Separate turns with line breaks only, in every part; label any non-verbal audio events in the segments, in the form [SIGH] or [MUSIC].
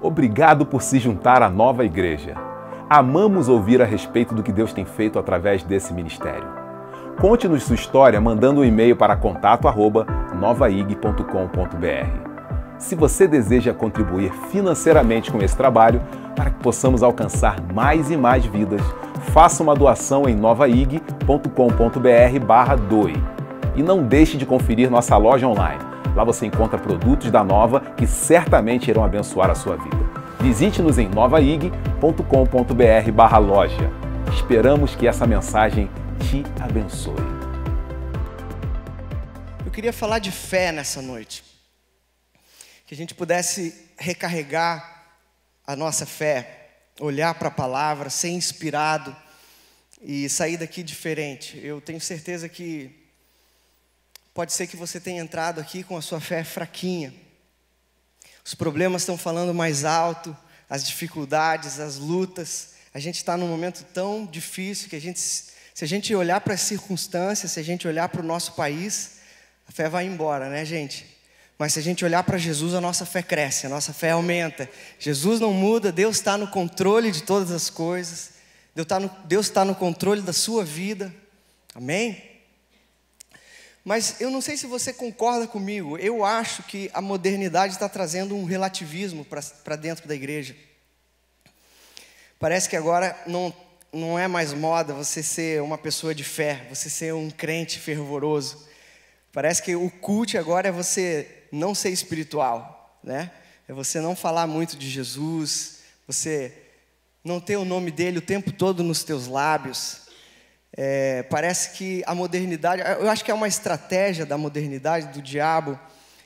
Obrigado por se juntar à nova igreja. Amamos ouvir a respeito do que Deus tem feito através desse ministério. Conte-nos sua história mandando um e-mail para contato@novaig.com.br. Se você deseja contribuir financeiramente com esse trabalho para que possamos alcançar mais e mais vidas, faça uma doação em novaig.com.br/doe. E não deixe de conferir nossa loja online Lá você encontra produtos da Nova que certamente irão abençoar a sua vida. Visite-nos em novaig.com.br loja. Esperamos que essa mensagem te abençoe. Eu queria falar de fé nessa noite. Que a gente pudesse recarregar a nossa fé, olhar para a palavra, ser inspirado e sair daqui diferente. Eu tenho certeza que Pode ser que você tenha entrado aqui com a sua fé fraquinha. Os problemas estão falando mais alto, as dificuldades, as lutas. A gente está num momento tão difícil que a gente, se a gente olhar para as circunstâncias, se a gente olhar para o nosso país, a fé vai embora, né, gente? Mas se a gente olhar para Jesus, a nossa fé cresce, a nossa fé aumenta. Jesus não muda, Deus está no controle de todas as coisas. Deus está no, Deus tá no controle da sua vida. Amém? Mas eu não sei se você concorda comigo, eu acho que a modernidade está trazendo um relativismo para dentro da igreja. Parece que agora não, não é mais moda você ser uma pessoa de fé, você ser um crente fervoroso. Parece que o culto agora é você não ser espiritual, né? É você não falar muito de Jesus, você não ter o nome dele o tempo todo nos teus lábios, é, parece que a modernidade, eu acho que é uma estratégia da modernidade, do diabo,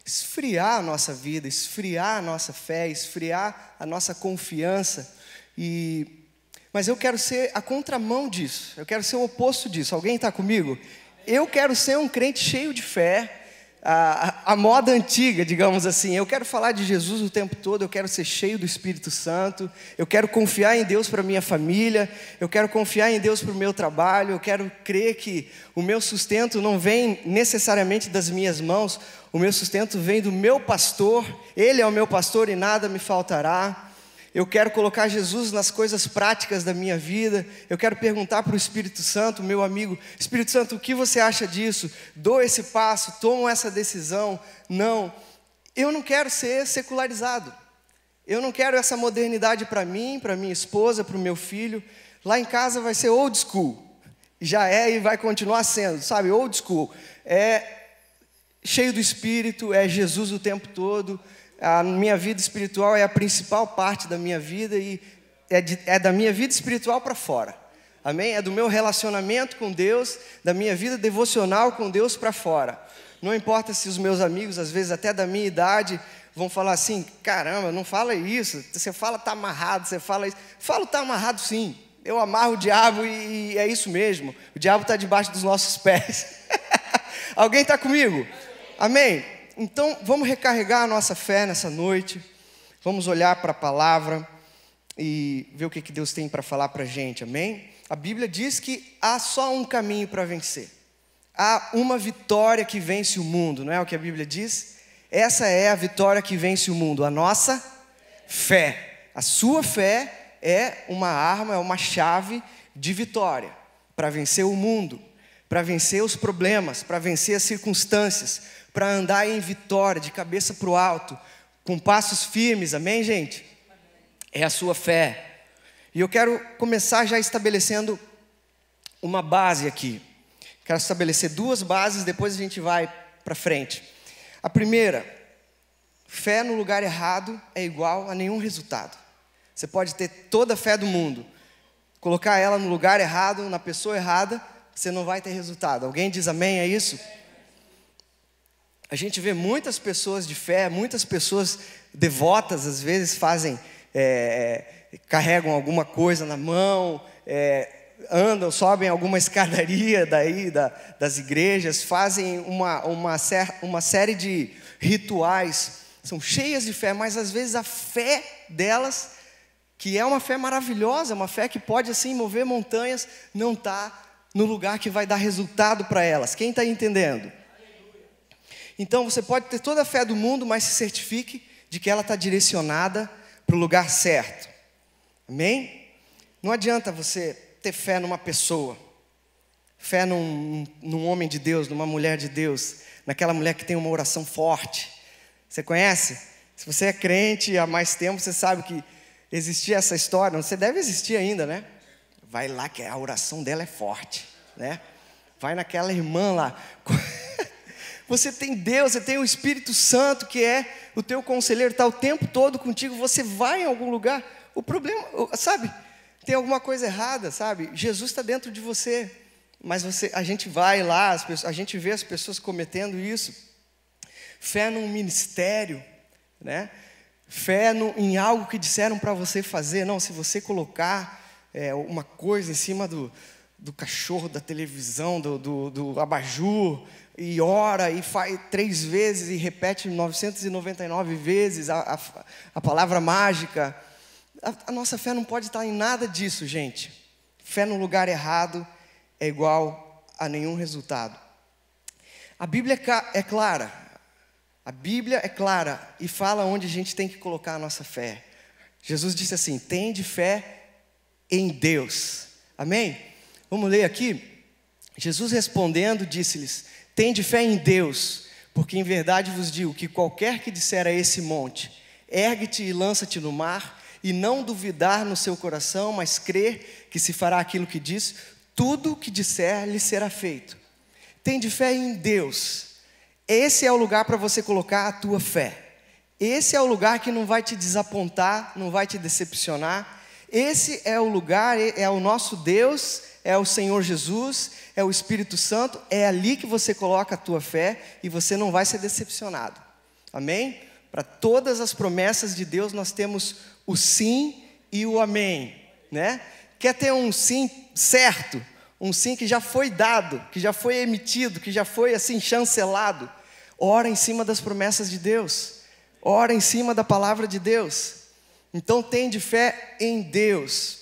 esfriar a nossa vida, esfriar a nossa fé, esfriar a nossa confiança. E, mas eu quero ser a contramão disso, eu quero ser o oposto disso. Alguém está comigo? Eu quero ser um crente cheio de fé, a, a, moda antiga, digamos assim. Eu quero falar de Jesus o tempo todo, eu quero ser cheio do Espírito Santo, eu quero confiar em Deus para minha família, eu quero confiar em Deus para o meu trabalho, eu quero crer que o meu sustento não vem necessariamente das minhas mãos, o meu sustento vem do meu pastor, ele é o meu pastor e nada me faltará eu quero colocar Jesus nas coisas práticas da minha vida, eu quero perguntar para o Espírito Santo, meu amigo: Espírito Santo, o que você acha disso? Dou esse passo, tomo essa decisão? Não, eu não quero ser secularizado, eu não quero essa modernidade para mim, para minha esposa, para o meu filho. Lá em casa vai ser old school, já é e vai continuar sendo, sabe? Old school. É cheio do Espírito, é Jesus o tempo todo a minha vida espiritual é a principal parte da minha vida e é, de, é da minha vida espiritual para fora. Amém? É do meu relacionamento com Deus, da minha vida devocional com Deus para fora. Não importa se os meus amigos, às vezes até da minha idade, vão falar assim: caramba, não fala isso. Você fala tá amarrado, você fala isso. Falo tá amarrado sim. Eu amarro o diabo e, e é isso mesmo. O diabo está debaixo dos nossos pés. [LAUGHS] Alguém está comigo? Amém? Então, vamos recarregar a nossa fé nessa noite, vamos olhar para a palavra e ver o que, que Deus tem para falar para a gente, amém? A Bíblia diz que há só um caminho para vencer, há uma vitória que vence o mundo, não é o que a Bíblia diz? Essa é a vitória que vence o mundo, a nossa fé. A sua fé é uma arma, é uma chave de vitória para vencer o mundo, para vencer os problemas, para vencer as circunstâncias, para andar em vitória, de cabeça para o alto, com passos firmes, amém, gente? É a sua fé. E eu quero começar já estabelecendo uma base aqui. Quero estabelecer duas bases, depois a gente vai para frente. A primeira, fé no lugar errado é igual a nenhum resultado. Você pode ter toda a fé do mundo, colocar ela no lugar errado, na pessoa errada, você não vai ter resultado. Alguém diz amém a é isso? Amém. A gente vê muitas pessoas de fé, muitas pessoas devotas, às vezes fazem, é, é carregam alguma coisa na mão, é, andam, sobem alguma escadaria [LAUGHS] daí da, das igrejas, fazem uma, uma, uma série de rituais, são cheias de fé, mas às vezes a fé delas, que é uma fé maravilhosa, uma fé que pode assim mover montanhas, não está no lugar que vai dar resultado para elas. Quem está entendendo? Então você pode ter toda a fé do mundo, mas se certifique de que ela está direcionada para o lugar certo. Amém? Não adianta você ter fé numa pessoa, fé num, num homem de Deus, numa mulher de Deus, naquela mulher que tem uma oração forte. Você conhece? Se você é crente há mais tempo, você sabe que existia essa história, você deve existir ainda, né? Vai lá que a oração dela é forte, né? Vai naquela irmã lá. [LAUGHS] Você tem Deus, você tem o Espírito Santo, que é o teu conselheiro, está o tempo todo contigo. Você vai em algum lugar. O problema, sabe? Tem alguma coisa errada, sabe? Jesus está dentro de você, mas você, a gente vai lá, pessoas, a gente vê as pessoas cometendo isso. Fé num ministério, né? Fé no, em algo que disseram para você fazer. Não, se você colocar é, uma coisa em cima do, do cachorro, da televisão, do, do, do abajur, e ora e faz três vezes e repete 999 vezes a, a, a palavra mágica. A, a, nossa fé não pode estar em nada disso, gente. Fé no lugar errado é igual a nenhum resultado. A Bíblia é, é clara. A Bíblia é clara e fala onde a gente tem que colocar a nossa fé. Jesus disse assim: tem de fé em Deus. Amém? Vamos ler aqui? Jesus respondendo, disse-lhes: Tende fé em Deus, porque em verdade vos digo que qualquer que disser a esse monte, ergue-te e lança-te no mar, e não duvidar no seu coração, mas crer que se fará aquilo que diz, tudo o que disser lhe será feito. Tende fé em Deus. Esse é o lugar para você colocar a tua fé. Esse é o lugar que não vai te desapontar, não vai te decepcionar. Esse é o lugar, é o nosso Deus é o Senhor Jesus, é o Espírito Santo, é ali que você coloca a tua fé e você não vai ser decepcionado. Amém? Para todas as promessas de Deus nós temos o sim e o amém, né? Quer ter um sim certo, um sim que já foi dado, que já foi emitido, que já foi assim chancelado? Ora em cima das promessas de Deus. Ora em cima da palavra de Deus. Então tem de fé em Deus,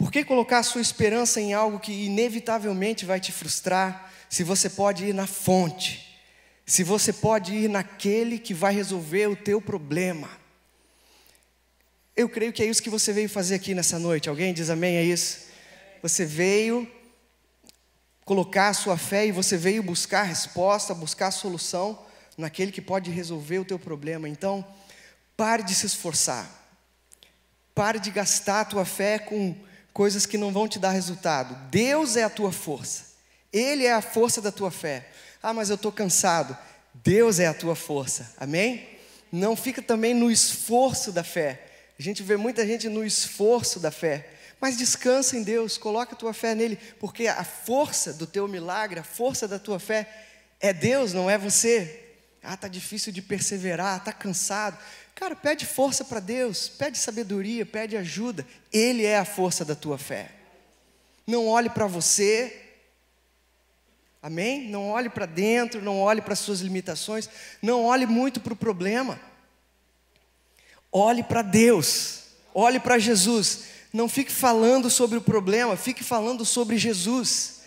por que colocar sua esperança em algo que inevitavelmente vai te frustrar, se você pode ir na fonte, se você pode ir naquele que vai resolver o teu problema? Eu creio que é isso que você veio fazer aqui nessa noite. Alguém diz amém a é isso? Você veio colocar a sua fé e você veio buscar resposta, buscar solução naquele que pode resolver o teu problema. Então, pare de se esforçar. Pare de gastar a tua fé com coisas que não vão te dar resultado. Deus é a tua força. Ele é a força da tua fé. Ah, mas eu estou cansado. Deus é a tua força. Amém? Não fica também no esforço da fé. A gente vê muita gente no esforço da fé. Mas descansa em Deus, coloca a tua fé nele, porque a força do teu milagre, a força da tua fé é Deus, não é você. Ah, tá difícil de perseverar, tá cansado. Cara, pede força para Deus, pede sabedoria, pede ajuda. Ele é a força da tua fé. Não olhe para você. Amém? Não olhe para dentro, não olhe para suas limitações, não olhe muito para o problema. Olhe para Deus. Olhe para Jesus. Não fique falando sobre o problema, fique falando sobre Jesus,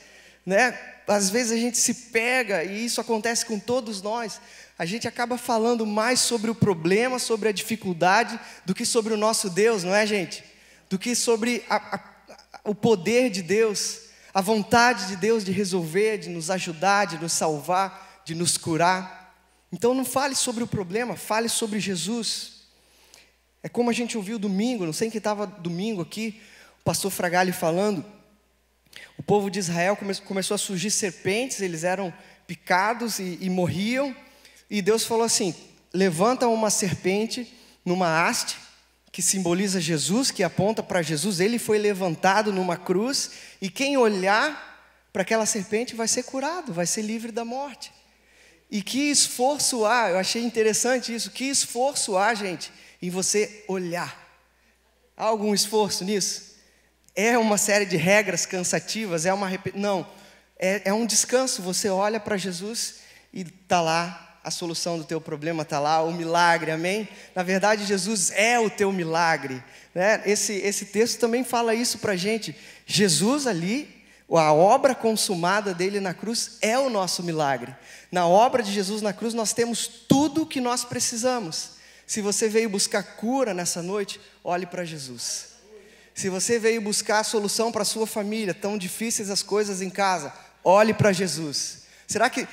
né? Às vezes a gente se pega e isso acontece com todos nós a gente acaba falando mais sobre o problema, sobre a dificuldade, do que sobre o nosso Deus, não é, gente? Do que sobre a, a, o poder de Deus, a vontade de Deus de resolver, de nos ajudar, de nos salvar, de nos curar. Então não fale sobre o problema, fale sobre Jesus. É como a gente ouviu domingo, não sei quem estava domingo aqui, o pastor Fragale falando. O povo de Israel come, começou a surgir serpentes, eles eram picados e, e morriam. E Deus falou assim: levanta uma serpente numa haste, que simboliza Jesus, que aponta para Jesus. Ele foi levantado numa cruz, e quem olhar para aquela serpente vai ser curado, vai ser livre da morte. E que esforço há, eu achei interessante isso, que esforço há, gente, em você olhar. Há algum esforço nisso? É uma série de regras cansativas, é uma. Não, é, é um descanso. Você olha para Jesus e está lá a solução do teu problema está lá, o milagre, amém? Na verdade, Jesus é o teu milagre. Né? Esse, esse texto também fala isso para a gente. Jesus ali, a obra consumada dele na cruz é o nosso milagre. Na obra de Jesus na cruz, nós temos tudo o que nós precisamos. Se você veio buscar cura nessa noite, olhe para Jesus. Se você veio buscar a solução para a sua família, tão difíceis as coisas em casa, olhe para Jesus. Será que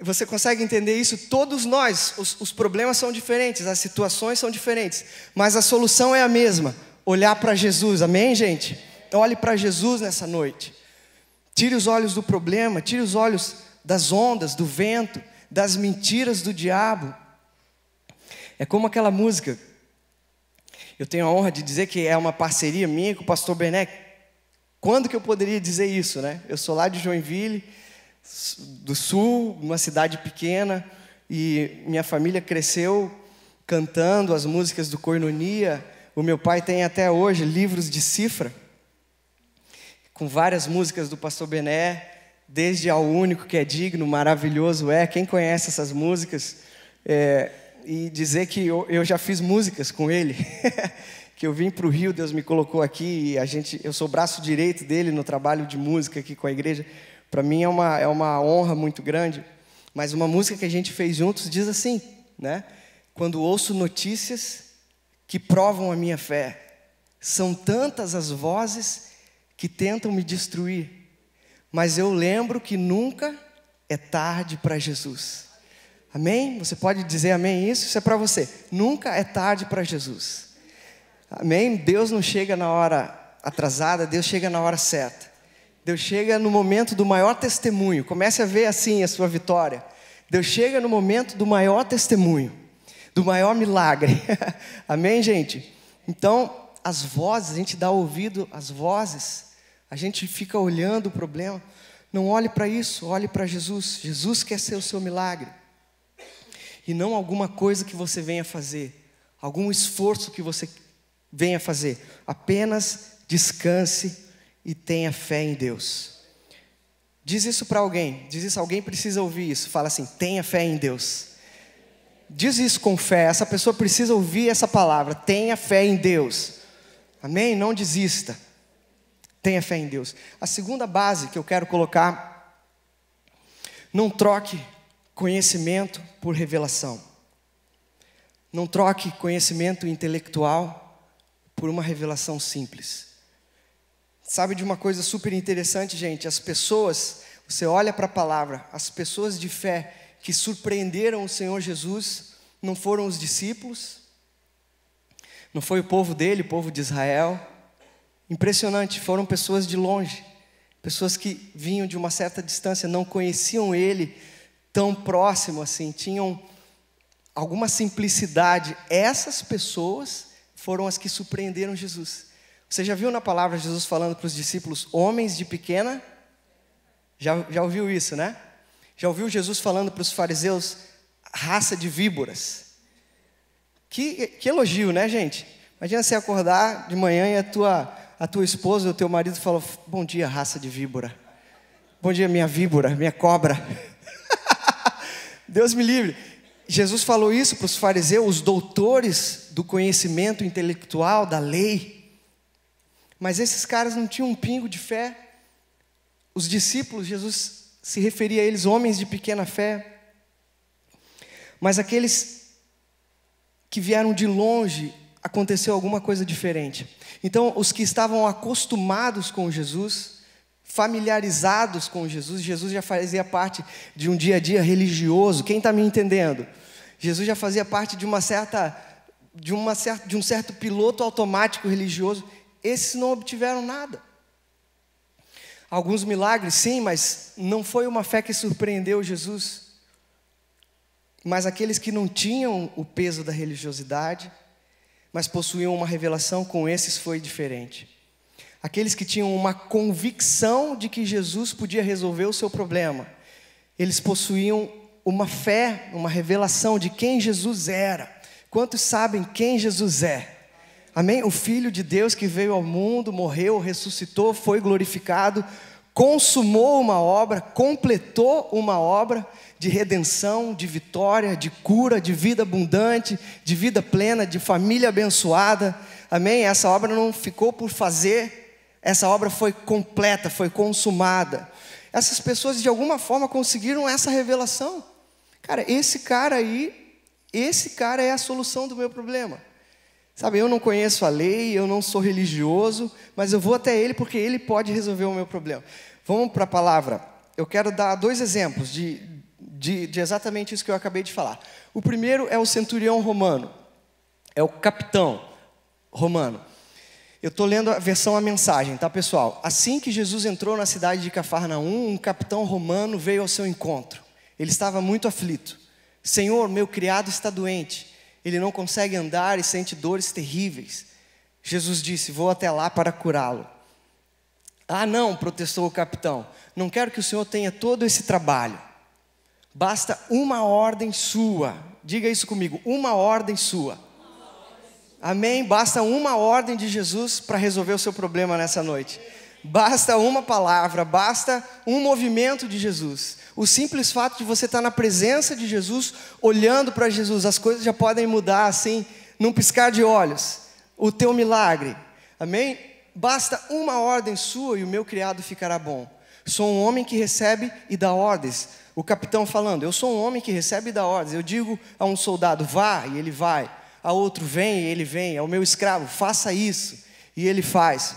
você consegue entender isso? Todos nós, os, os problemas são diferentes, as situações são diferentes, mas a solução é a mesma: olhar para Jesus, amém, gente? Então, olhe para Jesus nessa noite. Tire os olhos do problema, tire os olhos das ondas, do vento, das mentiras do diabo. É como aquela música. Eu tenho a honra de dizer que é uma parceria minha com o pastor Bené. Quando que eu poderia dizer isso, né? Eu sou lá de Joinville do sul, uma cidade pequena, e minha família cresceu cantando as músicas do Cornonia. O meu pai tem até hoje livros de cifra, com várias músicas do Pastor Bené, desde Ao Único que é Digno, Maravilhoso é. Quem conhece essas músicas? É, e dizer que eu, eu já fiz músicas com ele. [LAUGHS] que eu vim para o Rio, Deus me colocou aqui, e a gente, eu sou braço direito dele no trabalho de música aqui com a igreja. Para mim é uma, é uma honra muito grande, mas uma música que a gente fez juntos diz assim, né? Quando ouço notícias que provam a minha fé, são tantas as vozes que tentam me destruir, mas eu lembro que nunca é tarde para Jesus. Amém? Você pode dizer amém isso? Isso é para você. Nunca é tarde para Jesus. Amém? Deus não chega na hora atrasada, Deus chega na hora certa. Deus chega no momento do maior testemunho. Comece a ver assim a sua vitória. Deus chega no momento do maior testemunho, do maior milagre. [LAUGHS] Amém, gente? Então, as vozes, a gente dá ouvido às vozes, a gente fica olhando o problema. Não olhe para isso, olhe para Jesus. Jesus quer ser o seu milagre. E não alguma coisa que você venha fazer, algum esforço que você venha fazer. Apenas descanse e tenha fé em Deus. Diz isso para alguém, diz isso, alguém precisa ouvir isso. Fala assim: tenha fé em Deus. Diz isso com fé, essa pessoa precisa ouvir essa palavra: tenha fé em Deus. Amém? Não desista. Tenha fé em Deus. A segunda base que eu quero colocar: não troque conhecimento por revelação. Não troque conhecimento intelectual por uma revelação simples. Sabe de uma coisa super interessante, gente? As pessoas, você olha para a palavra, as pessoas de fé que surpreenderam o Senhor Jesus não foram os discípulos, não foi o povo dele, o povo de Israel. Impressionante, foram pessoas de longe, pessoas que vinham de uma certa distância, não conheciam ele tão próximo assim, tinham alguma simplicidade. Essas pessoas foram as que surpreenderam Jesus. Você já viu na palavra Jesus falando para os discípulos, homens de pequena? Já, já ouviu isso, né? Já ouviu Jesus falando para os fariseus, raça de víboras? Que, que elogio, né, gente? Imagina você acordar de manhã e a tua, a tua esposa ou o teu marido falou Bom dia, raça de víbora. Bom dia, minha víbora, minha cobra. [LAUGHS] Deus me livre. Jesus falou isso para os fariseus, os doutores do conhecimento intelectual, da lei. Mas esses caras não tinham um pingo de fé. Os discípulos, Jesus se referia a eles homens de pequena fé. Mas aqueles que vieram de longe, aconteceu alguma coisa diferente. Então, os que estavam acostumados com Jesus, familiarizados com Jesus, Jesus já fazia parte de um dia a dia religioso. Quem está me entendendo? Jesus já fazia parte de uma certa de, uma certa, de um certo piloto automático religioso esses não obtiveram nada. Alguns milagres, sim, mas não foi uma fé que surpreendeu Jesus. Mas aqueles que não tinham o peso da religiosidade, mas possuíam uma revelação, com esses foi diferente. Aqueles que tinham uma convicção de que Jesus podia resolver o seu problema, eles possuíam uma fé, uma revelação de quem Jesus era. Quantos sabem quem Jesus é? Amém? O Filho de Deus que veio ao mundo, morreu, ressuscitou, foi glorificado, consumou uma obra, completou uma obra de redenção, de vitória, de cura, de vida abundante, de vida plena, de família abençoada. Amém? Essa obra não ficou por fazer, essa obra foi completa, foi consumada. Essas pessoas de alguma forma conseguiram essa revelação. Cara, esse cara aí, esse cara é a solução do meu problema. Sabe, eu não conheço a lei, eu não sou religioso, mas eu vou até ele porque ele pode resolver o meu problema. Vamos para a palavra. Eu quero dar dois exemplos de, de, de exatamente isso que eu acabei de falar. O primeiro é o centurião romano, é o capitão romano. Eu estou lendo a versão a mensagem, tá, pessoal? Assim que Jesus entrou na cidade de Cafarnaum, um capitão romano veio ao seu encontro. Ele estava muito aflito. Senhor, meu criado está doente ele não consegue andar e sente dores terríveis. Jesus disse: Vou até lá para curá-lo. Ah, não, protestou o capitão, não quero que o senhor tenha todo esse trabalho. Basta uma ordem sua. Diga isso comigo: uma ordem sua. Amém? Basta uma ordem de Jesus para resolver o seu problema nessa noite. Basta uma palavra, basta um movimento de Jesus. O simples fato de você estar tá na presença de Jesus, olhando para Jesus, as coisas já podem mudar assim, num piscar de olhos. O teu milagre. Amém? Basta uma ordem sua e o meu criado ficará bom. Sou um homem que recebe e dá ordens. O capitão falando: Eu sou um homem que recebe e dá ordens. Eu digo a um soldado: Vá, e ele vai. A outro: Vem, e ele vem. Ao meu escravo: Faça isso, e ele faz.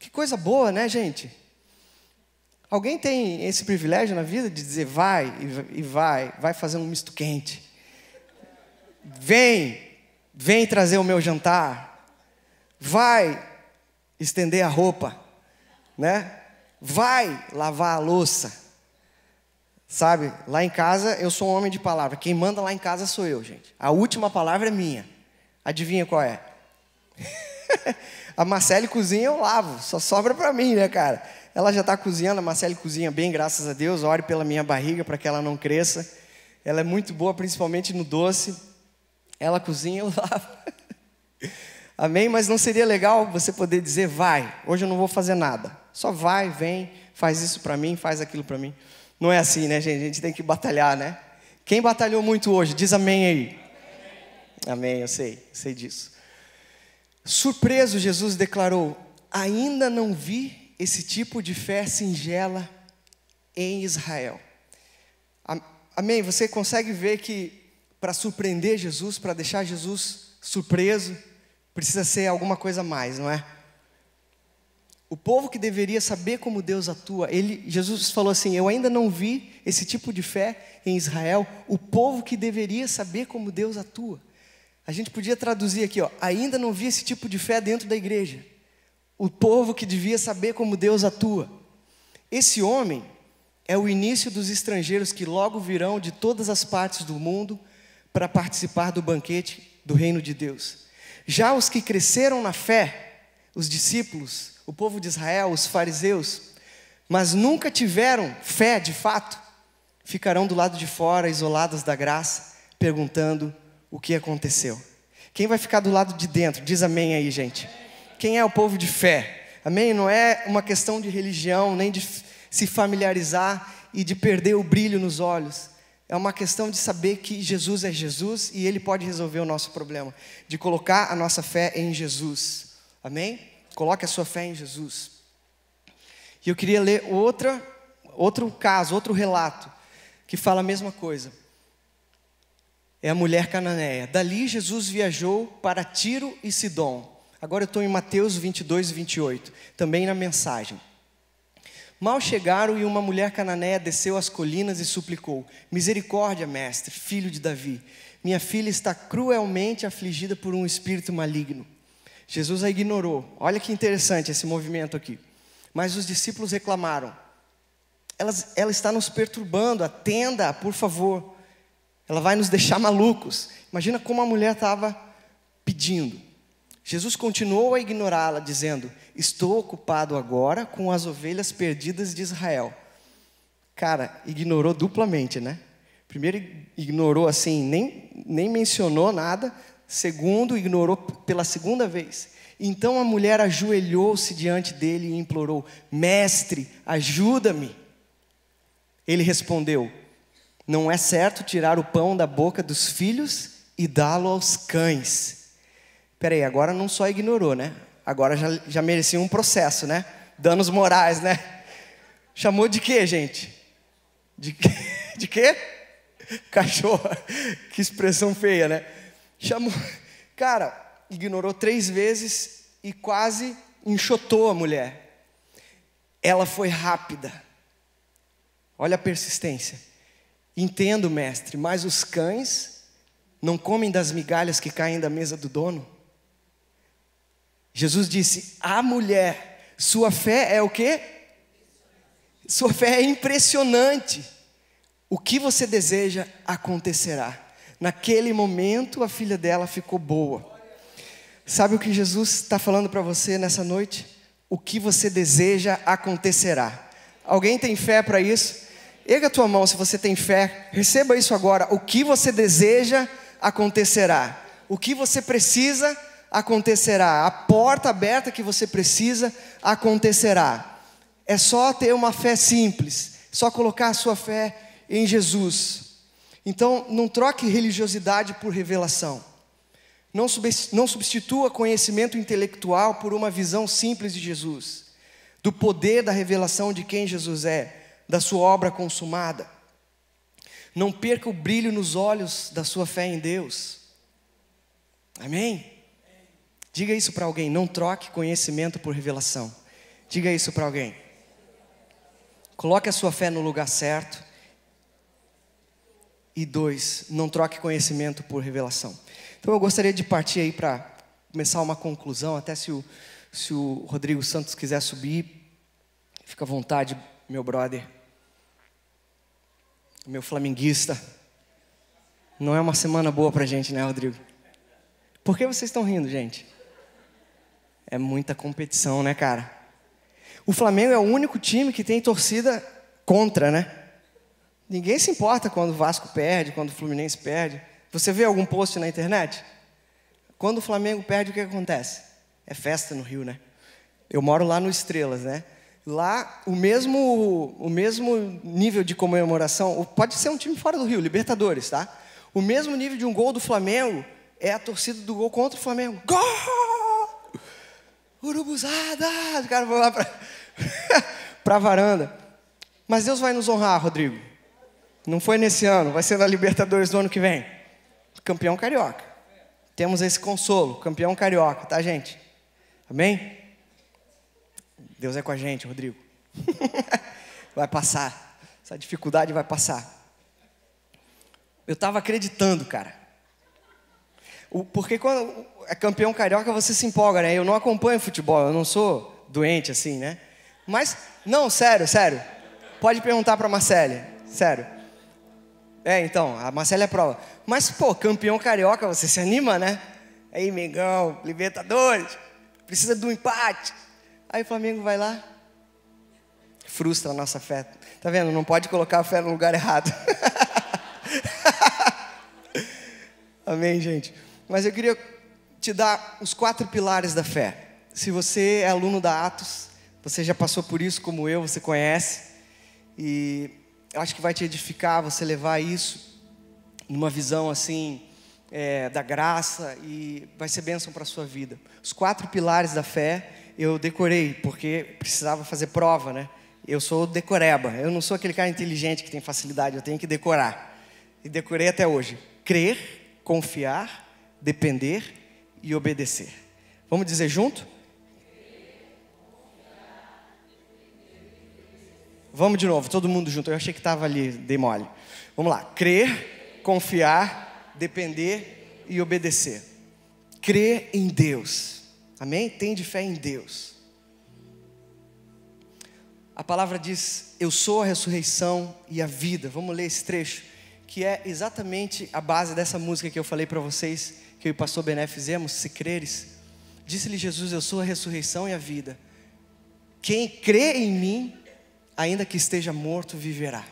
Que coisa boa, né, gente? Alguém tem esse privilégio na vida de dizer vai e vai, vai fazer um misto quente. Vem, vem trazer o meu jantar. Vai estender a roupa, né? Vai lavar a louça. Sabe? Lá em casa eu sou um homem de palavra. Quem manda lá em casa sou eu, gente. A última palavra é minha. Adivinha qual é? [LAUGHS] a Marcele cozinha eu lavo, só sobra para mim, né, cara? Ela já está cozinhando, a Marcele cozinha bem, graças a Deus. Ore pela minha barriga para que ela não cresça. Ela é muito boa, principalmente no doce. Ela cozinha, eu [LAUGHS] lavo. Amém? Mas não seria legal você poder dizer, vai, hoje eu não vou fazer nada. Só vai, vem, faz isso para mim, faz aquilo para mim. Não é assim, né, gente? A gente tem que batalhar, né? Quem batalhou muito hoje, diz amém aí. Amém, amém eu sei, eu sei disso. Surpreso, Jesus declarou: Ainda não vi esse tipo de fé singela em Israel. Amém? Você consegue ver que para surpreender Jesus, para deixar Jesus surpreso, precisa ser alguma coisa mais, não é? O povo que deveria saber como Deus atua, ele, Jesus falou assim: Eu ainda não vi esse tipo de fé em Israel. O povo que deveria saber como Deus atua. A gente podia traduzir aqui, ó, ainda não vi esse tipo de fé dentro da igreja o povo que devia saber como Deus atua. Esse homem é o início dos estrangeiros que logo virão de todas as partes do mundo para participar do banquete do reino de Deus. Já os que cresceram na fé, os discípulos, o povo de Israel, os fariseus, mas nunca tiveram fé de fato, ficarão do lado de fora, isolados da graça, perguntando o que aconteceu. Quem vai ficar do lado de dentro? Diz amém aí, gente quem é o povo de fé. Amém? Não é uma questão de religião, nem de se familiarizar e de perder o brilho nos olhos. É uma questão de saber que Jesus é Jesus e Ele pode resolver o nosso problema, de colocar a nossa fé em Jesus. Amém? Coloque a sua fé em Jesus. E eu queria ler outra, outro caso, outro relato, que fala a mesma coisa. É a mulher cananeia. Dali Jesus viajou para Tiro e Sidom. Agora eu estou em Mateus 22, 28, também na mensagem. Mal chegaram e uma mulher cananeia desceu as colinas e suplicou: Misericórdia, mestre, filho de Davi, minha filha está cruelmente afligida por um espírito maligno. Jesus a ignorou. Olha que interessante esse movimento aqui. Mas os discípulos reclamaram: ela, ela está nos perturbando, atenda, por favor. Ela vai nos deixar malucos. Imagina como a mulher estava pedindo. Jesus continuou a ignorá-la, dizendo: Estou ocupado agora com as ovelhas perdidas de Israel. Cara, ignorou duplamente, né? Primeiro, ignorou assim, nem, nem mencionou nada. Segundo, ignorou pela segunda vez. Então a mulher ajoelhou-se diante dele e implorou: Mestre, ajuda-me. Ele respondeu: Não é certo tirar o pão da boca dos filhos e dá-lo aos cães peraí, agora não só ignorou, né? Agora já, já merecia um processo, né? Danos morais, né? Chamou de quê, gente? De, [LAUGHS] de quê? Cachorra. [LAUGHS] Que expressão feia, né? Chamou. Cara, ignorou três vezes e quase enxotou a mulher. Ela foi rápida. Olha a persistência. Entendo, mestre, mas os cães não comem das migalhas que caem da mesa do dono? Jesus disse: "A mulher, sua fé é o quê? Sua fé é impressionante. O que você deseja acontecerá." Naquele momento, a filha dela ficou boa. Sabe o que Jesus está falando para você nessa noite? O que você deseja acontecerá. Alguém tem fé para isso? Erga a tua mão se você tem fé. Receba isso agora. O que você deseja acontecerá. O que você precisa acontecerá acontecerá, a porta aberta que você precisa acontecerá. É só ter uma fé simples, só colocar a sua fé em Jesus. Então, não troque religiosidade por revelação. Não, não substitua conhecimento intelectual por uma visão simples de Jesus, do poder da revelação de quem Jesus é, da sua obra consumada. Não perca o brilho nos olhos da sua fé em Deus. Amém? Diga isso para alguém, não troque conhecimento por revelação. Diga isso para alguém. Coloque a sua fé no lugar certo. E dois, não troque conhecimento por revelação. Então eu gostaria de partir aí para começar uma conclusão, até se o, se o Rodrigo Santos quiser subir, fica à vontade, meu brother. Meu flamenguista. Não é uma semana boa para gente, né, Rodrigo? Por que vocês estão rindo, gente? É muita competição, né, cara? O Flamengo é o único time que tem torcida contra, né? Ninguém se importa quando o Vasco perde, quando o Fluminense perde. Você vê algum post na internet? Quando o Flamengo perde, o que acontece? É festa no Rio, né? Eu moro lá no Estrelas, né? Lá, o mesmo, o mesmo nível de comemoração, pode ser um time fora do Rio, Libertadores, tá? O mesmo nível de um gol do Flamengo é a torcida do gol contra o Flamengo. Gol! urubuzada, os caras vão lá para [LAUGHS] a varanda. Mas Deus vai nos honrar, Rodrigo. Não foi nesse ano, vai ser na Libertadores do ano que vem. Campeão carioca. Temos esse consolo, campeão carioca, tá, gente? Amém? Deus é com a gente, Rodrigo. [LAUGHS] vai passar. Essa dificuldade vai passar. Eu estava acreditando, cara. Porque quando é campeão carioca você se empolga, né? Eu não acompanho futebol, eu não sou doente assim, né? Mas, não, sério, sério. Pode perguntar para a Marcele, sério. É, então, a Marcele é prova. Mas, pô, campeão carioca, você se anima, né? Aí, Mengão, Libertadores, precisa do empate. Aí o Flamengo vai lá, frustra a nossa fé. Tá vendo? Não pode colocar a fé no lugar errado. [LAUGHS] Amém, gente. Mas eu queria te dar os quatro pilares da fé. Se você é aluno da Atos, você já passou por isso como eu, você conhece. E eu acho que vai te edificar você levar isso numa visão assim é, da graça e vai ser bênção para a sua vida. Os quatro pilares da fé eu decorei, porque precisava fazer prova, né? Eu sou decoreba, eu não sou aquele cara inteligente que tem facilidade, eu tenho que decorar. E decorei até hoje. Crer, confiar, depender e obedecer. Vamos dizer junto? Vamos de novo, todo mundo junto. Eu achei que estava ali, dei mole. Vamos lá. Crer, confiar, depender e obedecer. Crer em Deus. Amém? Tem de fé em Deus. A palavra diz: Eu sou a ressurreição e a vida. Vamos ler esse trecho, que é exatamente a base dessa música que eu falei para vocês que eu e o pastor Bené fizemos, se creres, disse-lhe Jesus: Eu sou a ressurreição e a vida. Quem crê em mim, ainda que esteja morto, viverá.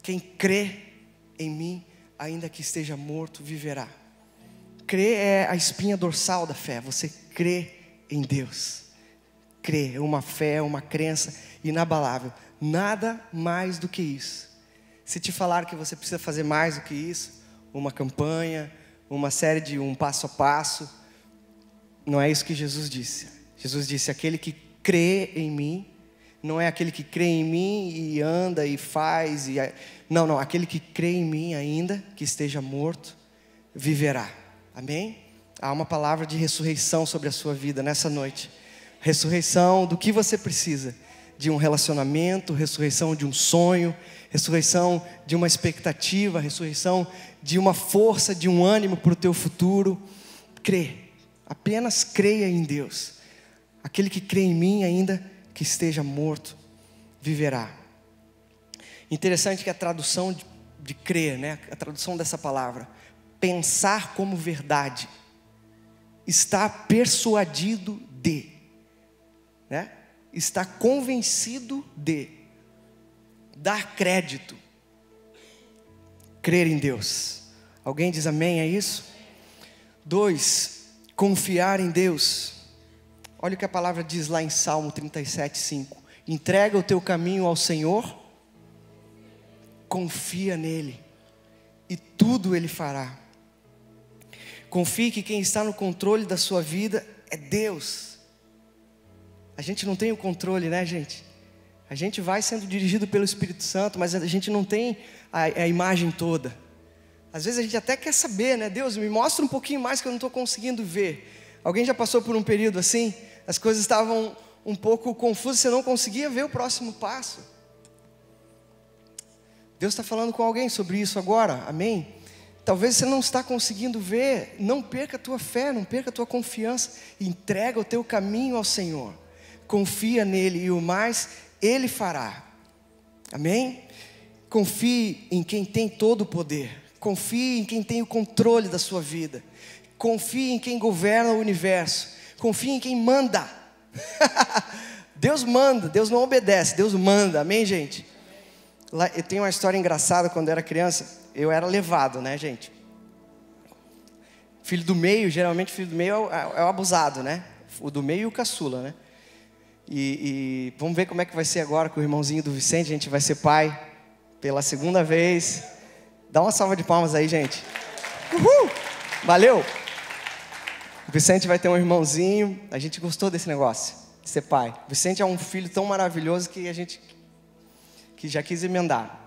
Quem crê em mim, ainda que esteja morto, viverá. Crer é a espinha dorsal da fé, você crê em Deus. Crer é uma fé, é uma crença inabalável, nada mais do que isso. Se te falar que você precisa fazer mais do que isso, uma campanha, uma série de um passo a passo. Não é isso que Jesus disse. Jesus disse: aquele que crê em mim, não é aquele que crê em mim e anda e faz. E... Não, não, aquele que crê em mim ainda, que esteja morto, viverá. Amém? Há uma palavra de ressurreição sobre a sua vida nessa noite. Ressurreição do que você precisa de um relacionamento, ressurreição de um sonho, ressurreição de uma expectativa, ressurreição de uma força, de um ânimo para o teu futuro. Crê, apenas creia em Deus. Aquele que crê em mim, ainda que esteja morto, viverá. Interessante que a tradução de, de crer, né? a tradução dessa palavra, pensar como verdade, está persuadido de, né? está convencido de dar crédito. Crer em Deus. Alguém diz amém a é isso? Dois, confiar em Deus. Olha o que a palavra diz lá em Salmo 37, 5. Entrega o teu caminho ao Senhor, confia nele, e tudo ele fará. Confie que quem está no controle da sua vida é Deus. A gente não tem o controle, né, gente? A gente vai sendo dirigido pelo Espírito Santo, mas a gente não tem a, a imagem toda. Às vezes a gente até quer saber, né? Deus, me mostra um pouquinho mais que eu não estou conseguindo ver. Alguém já passou por um período assim? As coisas estavam um pouco confusas, você não conseguia ver o próximo passo. Deus está falando com alguém sobre isso agora, amém? Talvez você não está conseguindo ver, não perca a tua fé, não perca a tua confiança, entrega o teu caminho ao Senhor, confia nele e o mais ele fará. Amém? Confie em quem tem todo o poder. Confie em quem tem o controle da sua vida. Confie em quem governa o universo. Confie em quem manda. [LAUGHS] Deus manda, Deus não obedece, Deus manda. Amém, gente? Lá, eu tenho uma história engraçada quando eu era criança. Eu era levado, né, gente? Filho do meio, geralmente filho do meio é o, é o abusado, né? O do meio e o caçula, né? E, e, vamos ver como é que vai ser agora com o irmãozinho do Vicente. A gente vai ser pai pela segunda vez. Dá uma salva de palmas aí, gente. Uhul! Valeu! O Vicente vai ter um irmãozinho. A gente gostou desse negócio, de ser pai. O Vicente é um filho tão maravilhoso que a gente que já quis emendar.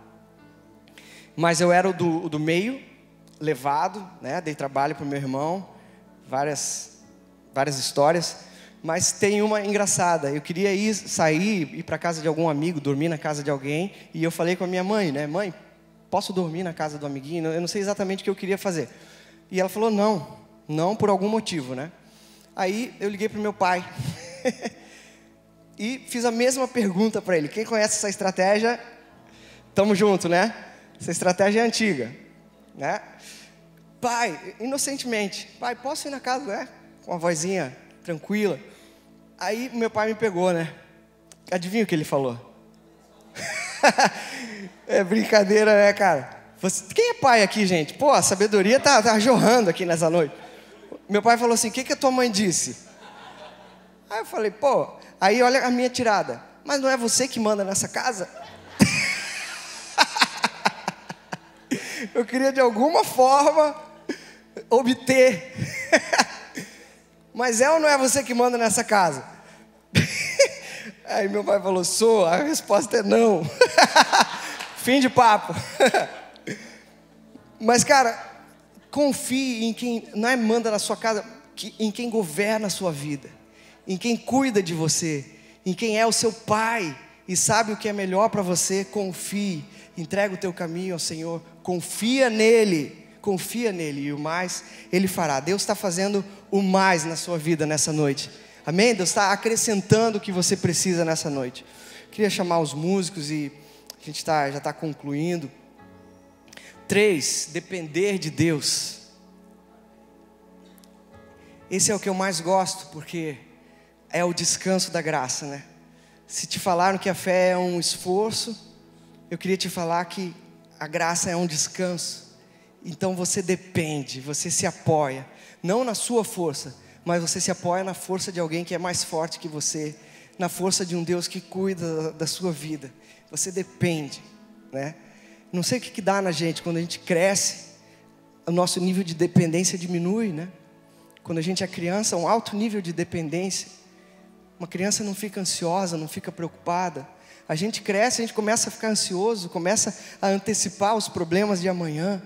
Mas eu era o do, o do meio, levado, né? dei trabalho para o meu irmão, várias, várias histórias. Mas tem uma engraçada. Eu queria ir sair, ir para casa de algum amigo, dormir na casa de alguém, e eu falei com a minha mãe, né? Mãe, posso dormir na casa do amiguinho? Eu não sei exatamente o que eu queria fazer. E ela falou: "Não, não por algum motivo, né?" Aí eu liguei o meu pai. [LAUGHS] e fiz a mesma pergunta para ele. Quem conhece essa estratégia? Tamo junto, né? Essa estratégia é antiga, né? Pai, inocentemente, pai, posso ir na casa, né? Com a vozinha tranquila. Aí meu pai me pegou, né? Adivinha o que ele falou? [LAUGHS] é brincadeira, né, cara? Você, quem é pai aqui, gente? Pô, a sabedoria tá, tá jorrando aqui nessa noite. Meu pai falou assim: o que, que a tua mãe disse? Aí eu falei, pô, aí olha a minha tirada. Mas não é você que manda nessa casa? [LAUGHS] eu queria de alguma forma obter mas é ou não é você que manda nessa casa? [LAUGHS] Aí meu pai falou: Sou. A resposta é não. [LAUGHS] Fim de papo. [LAUGHS] Mas, cara, confie em quem não é manda na sua casa, em quem governa a sua vida, em quem cuida de você, em quem é o seu pai e sabe o que é melhor para você. Confie, entrega o teu caminho ao Senhor, confia nele confia nele e o mais ele fará. Deus está fazendo o mais na sua vida nessa noite. Amém? Deus está acrescentando o que você precisa nessa noite. Queria chamar os músicos e a gente tá, já está concluindo. Três, depender de Deus. Esse é o que eu mais gosto, porque é o descanso da graça, né? Se te falaram que a fé é um esforço, eu queria te falar que a graça é um descanso. Então você depende, você se apoia, não na sua força, mas você se apoia na força de alguém que é mais forte que você, na força de um Deus que cuida da sua vida. Você depende, né? Não sei o que, que dá na gente quando a gente cresce, o nosso nível de dependência diminui, né? Quando a gente é criança, um alto nível de dependência. Uma criança não fica ansiosa, não fica preocupada. A gente cresce, a gente começa a ficar ansioso, começa a antecipar os problemas de amanhã.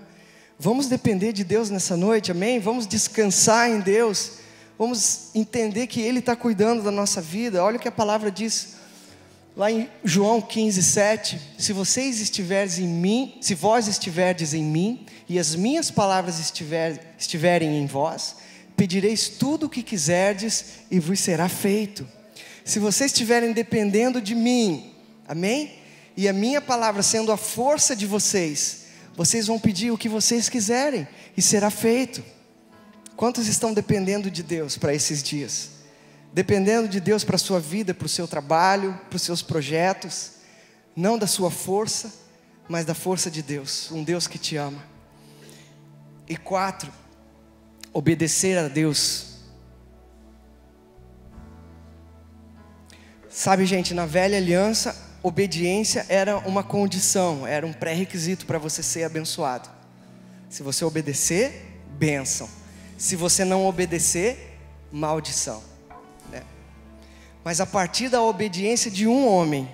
Vamos depender de Deus nessa noite, amém? Vamos descansar em Deus. Vamos entender que Ele está cuidando da nossa vida. Olha o que a palavra diz lá em João 15, 7. Se vocês estiverem em mim, se vós estiverdes em mim, e as minhas palavras estiver, estiverem em vós, pedireis tudo o que quiserdes e vos será feito. Se vocês estiverem dependendo de mim, amém? E a minha palavra sendo a força de vocês, vocês vão pedir o que vocês quiserem e será feito. Quantos estão dependendo de Deus para esses dias? Dependendo de Deus para a sua vida, para o seu trabalho, para os seus projetos, não da sua força, mas da força de Deus, um Deus que te ama. E quatro, obedecer a Deus. Sabe, gente, na velha aliança, obediência era uma condição, era um pré-requisito para você ser abençoado. Se você obedecer, bênção. Se você não obedecer, maldição. Né? Mas a partir da obediência de um homem,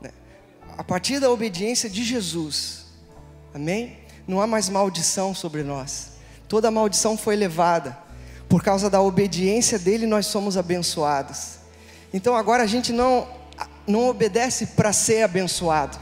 né? a partir da obediência de Jesus, amém? Não há mais maldição sobre nós. Toda maldição foi levada. Por causa da obediência dele, nós somos abençoados. Então agora a gente não não obedece para ser abençoado.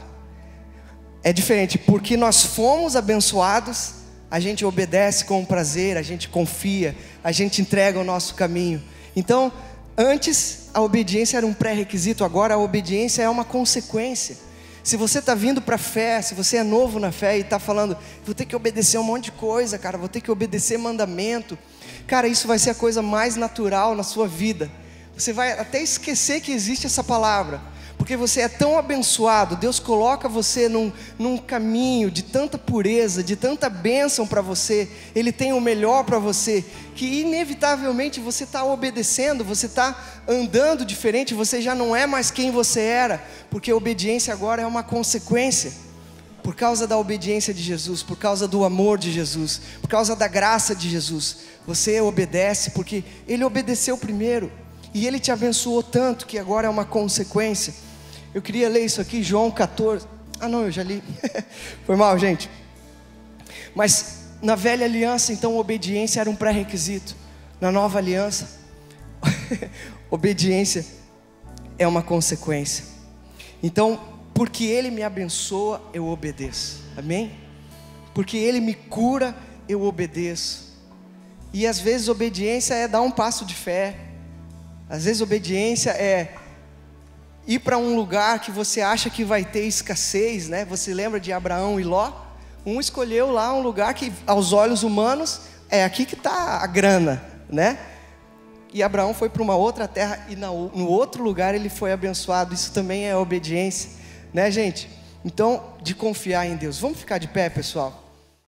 É diferente, porque nós fomos abençoados, a gente obedece com prazer, a gente confia, a gente entrega o nosso caminho. Então, antes a obediência era um pré-requisito, agora a obediência é uma consequência. Se você está vindo para a fé, se você é novo na fé e está falando, vou ter que obedecer um monte de coisa, cara, vou ter que obedecer mandamento, cara, isso vai ser a coisa mais natural na sua vida. Você vai até esquecer que existe essa palavra porque você é tão abençoado, Deus coloca você num, num caminho de tanta pureza, de tanta bênção para você, Ele tem o melhor para você, que inevitavelmente você está obedecendo, você está andando diferente, você já não é mais quem você era, porque a obediência agora é uma consequência. Por causa da obediência de Jesus, por causa do amor de Jesus, por causa da graça de Jesus, você obedece porque Ele obedeceu primeiro e Ele te abençoou tanto que agora é uma consequência. Eu queria ler isso aqui, João 14. Ah, não, eu já li. [LAUGHS] Foi mal, gente. Mas na velha aliança, então, obediência era um pré-requisito. Na nova aliança, [LAUGHS] obediência é uma consequência. Então, porque Ele me abençoa, eu obedeço. Amém? Porque Ele me cura, eu obedeço. E às vezes obediência é dar um passo de fé. Às vezes obediência é ir para um lugar que você acha que vai ter escassez, né? Você lembra de Abraão e Ló? Um escolheu lá um lugar que, aos olhos humanos, é aqui que está a grana, né? E Abraão foi para uma outra terra e no outro lugar ele foi abençoado. Isso também é obediência, né, gente? Então, de confiar em Deus. Vamos ficar de pé, pessoal.